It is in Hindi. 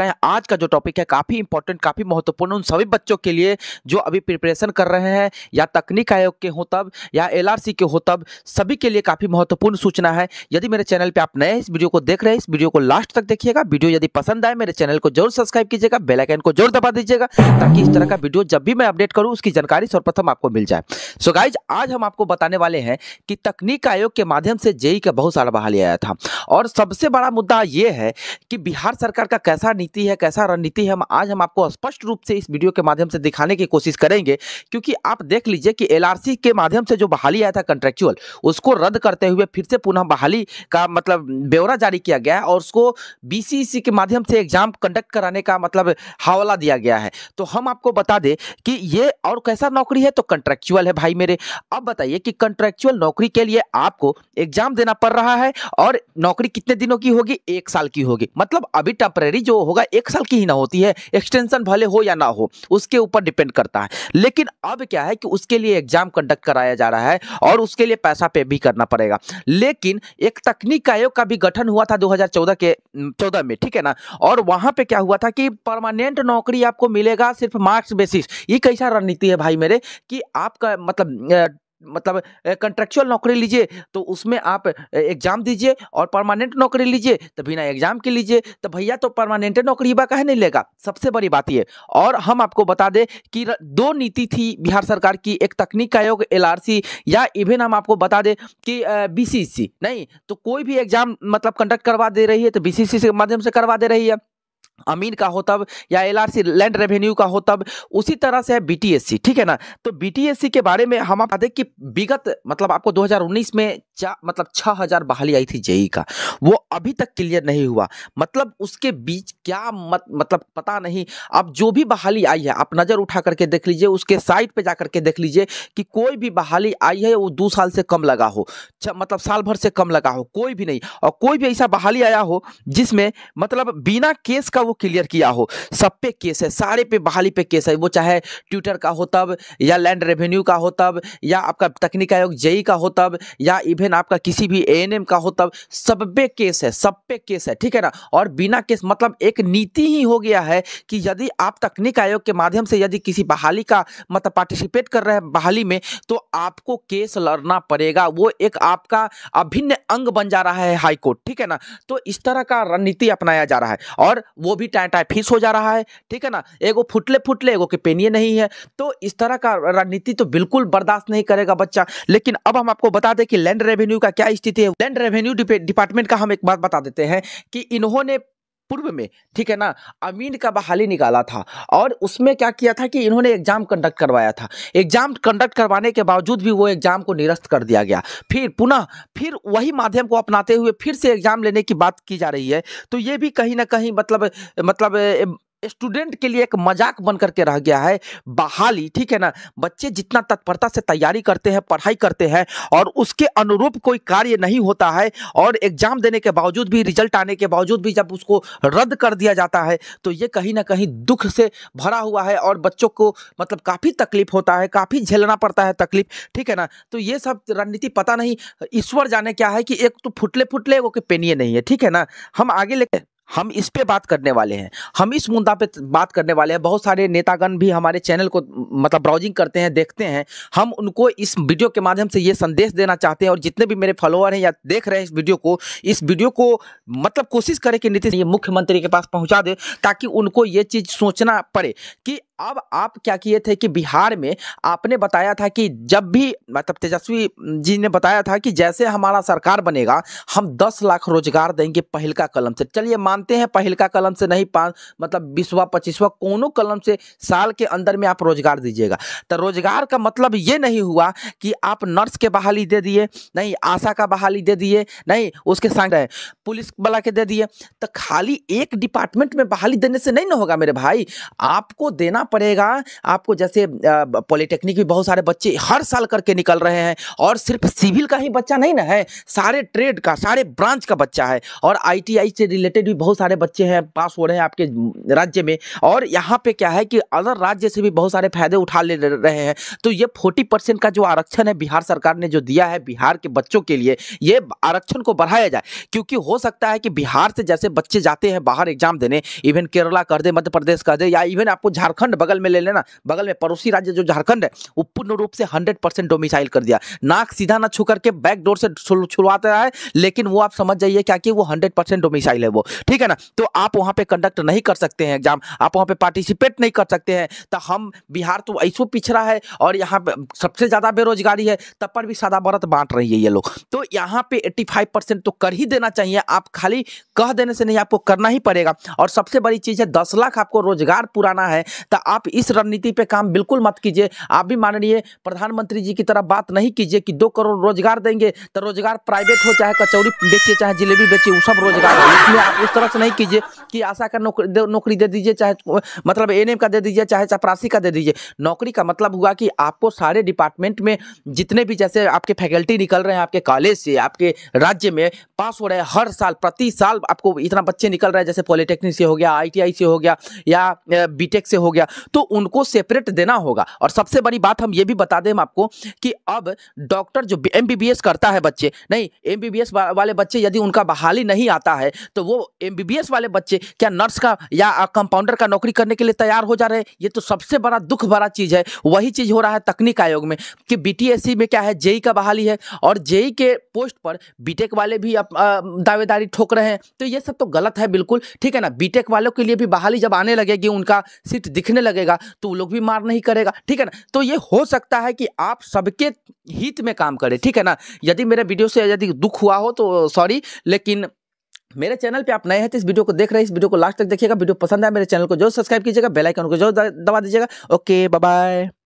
आज का जो टॉपिक है काफ़ी इंपॉर्टेंट काफ़ी महत्वपूर्ण उन सभी बच्चों के लिए जो अभी प्रिपरेशन कर रहे हैं या तकनीक आयोग के हो तब या एलआरसी के हो तब सभी के लिए काफ़ी महत्वपूर्ण सूचना है यदि मेरे चैनल पे आप नए इस वीडियो को देख रहे हैं इस वीडियो को लास्ट तक देखिएगा वीडियो यदि पसंद आए मेरे चैनल को जरूर सब्सक्राइब कीजिएगा बेलाइकन को जरूर दबा दीजिएगा ताकि इस तरह का वीडियो जब भी मैं अपडेट करूँ उसकी जानकारी सर्वप्रथम आपको मिल जाए सो गाइज आज हम आपको बताने वाले हैं कि तकनीक आयोग के माध्यम से जेई का बहुत सारा बहाली आया था और सबसे बड़ा मुद्दा यह है कि बिहार सरकार का कैसा रणनीति है कैसा रणनीति है हम आज हम आपको स्पष्ट रूप से इस वीडियो के माध्यम से दिखाने की कोशिश करेंगे क्योंकि आप देख लीजिए कि एल के माध्यम से जो बहाली आया था कंट्रेक्चुअल उसको रद्द करते हुए फिर से पुनः बहाली का मतलब ब्यौरा जारी किया गया और उसको बी e के माध्यम से एग्जाम कंडक्ट कराने का मतलब हवाला दिया गया है तो हम आपको बता दें कि ये और कैसा नौकरी है तो कंट्रेक्चुअल है भाई मेरे अब बताइए कि कंट्रेक्चुअल नौकरी के लिए आपको एग्जाम देना पड़ रहा है और नौकरी कितने दिनों की होगी एक साल की होगी मतलब अभी टेम्परेरी जो हो होगा एक साल की ही ना होती है एक्सटेंशन भले हो या ना हो उसके ऊपर डिपेंड करता है लेकिन अब क्या है कि उसके लिए एग्जाम कंडक्ट कराया जा रहा है और उसके लिए पैसा पे भी करना पड़ेगा लेकिन एक तकनीक आयोग का भी गठन हुआ था दो के चौदह में ठीक है ना और वहां पर क्या हुआ था कि परमानेंट नौकरी आपको मिलेगा सिर्फ मार्क्स बेसिस ये कैसा रणनीति है भाई मेरे कि आपका मतलब मतलब कंट्रेक्चुअल नौकरी लीजिए तो उसमें आप एग्ज़ाम दीजिए और परमानेंट नौकरी लीजिए तो बिना एग्ज़ाम के लीजिए तो भैया तो परमानेंट नौकरी बा कहे नहीं लेगा सबसे बड़ी बात ये और हम आपको बता दें कि दो नीति थी बिहार सरकार की एक तकनीक आयोग एल या इवन हम आपको बता दें कि बी नहीं तो कोई भी एग्ज़ाम मतलब कंडक्ट करवा दे रही है तो बी के माध्यम से करवा दे रही है अमीन का तब या एलआरसी लैंड रेवेन्यू का तब उसी तरह से है बीटीएससी ठीक है ना तो बीटीएससी के बारे में हम आप दें कि विगत मतलब आपको 2019 में चा मतलब छः हज़ार बहाली आई थी जेई का वो अभी तक क्लियर नहीं हुआ मतलब उसके बीच क्या मत मतलब पता नहीं अब जो भी बहाली आई है आप नज़र उठा करके देख लीजिए उसके साइट पे जा करके देख लीजिए कि कोई भी बहाली आई है वो दो साल से कम लगा हो मतलब साल भर से कम लगा हो कोई भी नहीं और कोई भी ऐसा बहाली आया हो जिसमें मतलब बिना केस का वो क्लियर किया हो सब पे केस है सारे पे बहाली पे केस है वो चाहे ट्विटर का हो तब या लैंड रेवेन्यू का हो तब या आपका तकनीक आयोग जेई का हो तब या इवेंट इवन आपका किसी भी ए का हो तब सब पे केस है सब पे केस है ठीक है ना और बिना केस मतलब एक नीति ही हो गया है कि यदि आप तकनीक आयोग के माध्यम से यदि किसी बहाली का मतलब पार्टिसिपेट कर रहे हैं बहाली में तो आपको केस लड़ना पड़ेगा वो एक आपका अभिन्न अंग बन जा रहा है हाईकोर्ट ठीक है ना तो इस तरह का रणनीति अपनाया जा रहा है और वो भी टाइम टाइम फीस हो जा रहा है ठीक है ना एगो फुटले फुटले एगो के पेनिए नहीं है तो इस तरह का रणनीति तो बिल्कुल बर्दाश्त नहीं करेगा बच्चा लेकिन अब हम आपको बता दें कि लैंड रेवेन्यू का क्या स्थिति है लैंड रेवेन्यू डिपार्टमेंट का हम एक बात बता देते हैं कि इन्होंने पूर्व में ठीक है ना अमीन का बहाली निकाला था और उसमें क्या किया था कि इन्होंने एग्जाम कंडक्ट करवाया था एग्जाम कंडक्ट करवाने के बावजूद भी वो एग्जाम को निरस्त कर दिया गया फिर पुनः फिर वही माध्यम को अपनाते हुए फिर से एग्जाम लेने की बात की जा रही है तो ये भी कहीं ना कहीं मतलब मतलब स्टूडेंट के लिए एक मजाक बन करके रह गया है बहाली ठीक है ना बच्चे जितना तत्परता से तैयारी करते हैं पढ़ाई करते हैं और उसके अनुरूप कोई कार्य नहीं होता है और एग्जाम देने के बावजूद भी रिजल्ट आने के बावजूद भी जब उसको रद्द कर दिया जाता है तो ये कहीं ना कहीं दुख से भरा हुआ है और बच्चों को मतलब काफ़ी तकलीफ होता है काफ़ी झेलना पड़ता है तकलीफ ठीक है ना तो ये सब रणनीति पता नहीं ईश्वर जाने क्या है कि एक तो फुटले फुटले वो के पेनिए नहीं है ठीक है ना हम आगे लेके हम इस पे बात करने वाले हैं हम इस मुद्दा पे बात करने वाले हैं बहुत सारे नेतागण भी हमारे चैनल को मतलब ब्राउजिंग करते हैं देखते हैं हम उनको इस वीडियो के माध्यम से ये संदेश देना चाहते हैं और जितने भी मेरे फॉलोअर हैं या देख रहे हैं इस वीडियो को इस वीडियो को मतलब कोशिश करें कि नीतीश ये मुख्यमंत्री के पास पहुँचा दे ताकि उनको ये चीज़ सोचना पड़े कि अब आप क्या किए थे कि बिहार में आपने बताया था कि जब भी मतलब तेजस्वी जी ने बताया था कि जैसे हमारा सरकार बनेगा हम दस लाख रोजगार देंगे पहल का कलम से चलिए मानते हैं पहल का कलम से नहीं पाँच मतलब बीसवा पच्चीसवा कोनो कलम से साल के अंदर में आप रोजगार दीजिएगा तो रोजगार का मतलब ये नहीं हुआ कि आप नर्स के बहाली दे दिए नहीं आशा का बहाली दे दिए नहीं उसके साथ पुलिस वाला के दे दिए तो खाली एक डिपार्टमेंट में बहाली देने से नहीं ना होगा मेरे भाई आपको देना पड़ेगा आपको जैसे पॉलिटेक्निक भी बहुत सारे बच्चे हर साल करके निकल रहे हैं और सिर्फ सिविल का ही बच्चा नहीं ना है सारे ट्रेड का सारे ब्रांच का बच्चा है और आईटीआई से रिलेटेड भी बहुत सारे बच्चे हैं पास हो रहे हैं आपके राज्य में और यहाँ पे क्या है कि अदर राज्य से भी बहुत सारे फायदे उठा ले रहे हैं तो ये फोर्टी परसेंट का जो आरक्षण है बिहार सरकार ने जो दिया है बिहार के बच्चों के लिए ये आरक्षण को बढ़ाया जाए क्योंकि हो सकता है कि बिहार से जैसे बच्चे जाते हैं बाहर एग्जाम देने इवन केरला कर दे मध्य प्रदेश कर दे या इवन आपको झारखंड झारखंड बगल में ले लेना बगल में पड़ोसी राज्य जो झारखंड है वो पूर्ण रूप से हंड्रेड परसेंट डोमिसाइल कर दिया नाक सीधा ना छू करके बैक डोर से छुड़वाते रहा है लेकिन वो आप समझ जाइए क्या कि वो हंड्रेड परसेंट डोमिसाइल है वो ठीक है ना तो आप वहाँ पे कंडक्ट नहीं कर सकते हैं एग्जाम आप वहाँ पे पार्टिसिपेट नहीं कर सकते हैं तो हम बिहार तो ऐसो पिछड़ा है और यहाँ सबसे ज़्यादा बेरोजगारी है तब पर भी सादा बरत बांट रही है ये लोग तो यहाँ पे एट्टी तो कर ही देना चाहिए आप खाली कह देने से नहीं आपको करना ही पड़ेगा और सबसे बड़ी चीज़ है दस लाख आपको रोजगार पुराना है तो आप इस रणनीति पे काम बिल्कुल मत कीजिए आप भी माननीय प्रधानमंत्री जी की तरह बात नहीं कीजिए कि दो करोड़ रोजगार देंगे तो रोजगार प्राइवेट हो चाहे कचौड़ी बेचिए चाहे जिलेबी बेचिए वो सब रोजगार इसलिए आप उस तरह से नहीं कीजिए कि आशा का नौकरी दे दीजिए चाहे मतलब एन का दे दीजिए चाहे चपरासी का दे दीजिए नौकरी का मतलब हुआ कि आपको सारे डिपार्टमेंट में जितने भी जैसे आपके फैकल्टी निकल रहे हैं आपके कॉलेज से आपके राज्य में पास हो रहे हैं हर साल प्रति साल आपको इतना बच्चे निकल रहे हैं जैसे पॉलिटेक्निक से हो गया आई से हो गया या बीटेक से हो गया तो उनको सेपरेट देना होगा और सबसे बड़ी बात हम ये भी बता दें आपको कि अब डॉक्टर जो एम करता है बच्चे नहीं एम वाले बच्चे यदि उनका बहाली नहीं आता है तो वो एम वाले बच्चे क्या नर्स का या कंपाउंडर का नौकरी करने के लिए तैयार हो जा रहे ये तो सबसे बड़ा दुख भरा चीज़ है वही चीज़ हो रहा है तकनीक आयोग में कि बीटीएससी में क्या है जेई e e का बहाली है और जेई e के पोस्ट पर बीटेक वाले भी दावेदारी ठोक रहे हैं तो ये सब तो गलत है बिल्कुल ठीक है ना बीटेक वालों के लिए भी बहाली जब आने लगेगी उनका सीट दिखने लगेगा तो वो लोग भी मार नहीं करेगा ठीक है ना तो ये हो सकता है कि आप सबके हित में काम करें ठीक है ना यदि मेरे वीडियो से यदि दुख हुआ हो तो सॉरी लेकिन मेरे चैनल पे आप नए हैं तो इस वीडियो को देख रहे हैं इस वीडियो को लास्ट तक देखिएगा वीडियो पसंद आए मेरे चैनल को जरूर सब्सक्राइब कीजिएगा बेल आइकन को जरूर दबा दीजिएगा ओके बाय बाय